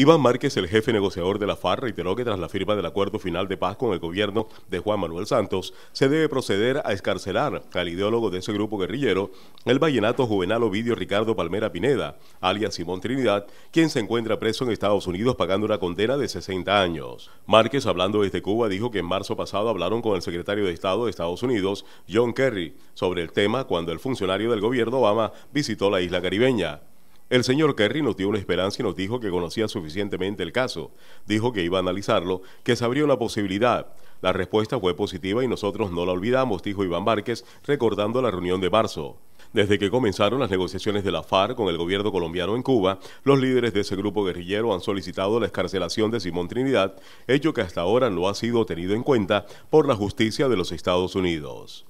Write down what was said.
Iván Márquez, el jefe negociador de la FARC, reiteró que tras la firma del acuerdo final de paz con el gobierno de Juan Manuel Santos, se debe proceder a escarcelar al ideólogo de ese grupo guerrillero, el vallenato juvenal Ovidio Ricardo Palmera Pineda, alias Simón Trinidad, quien se encuentra preso en Estados Unidos pagando una condena de 60 años. Márquez, hablando desde Cuba, dijo que en marzo pasado hablaron con el secretario de Estado de Estados Unidos, John Kerry, sobre el tema cuando el funcionario del gobierno Obama visitó la isla caribeña. El señor Kerry nos dio una esperanza y nos dijo que conocía suficientemente el caso. Dijo que iba a analizarlo, que se abrió una posibilidad. La respuesta fue positiva y nosotros no la olvidamos, dijo Iván Márquez, recordando la reunión de marzo. Desde que comenzaron las negociaciones de la FARC con el gobierno colombiano en Cuba, los líderes de ese grupo guerrillero han solicitado la excarcelación de Simón Trinidad, hecho que hasta ahora no ha sido tenido en cuenta por la justicia de los Estados Unidos.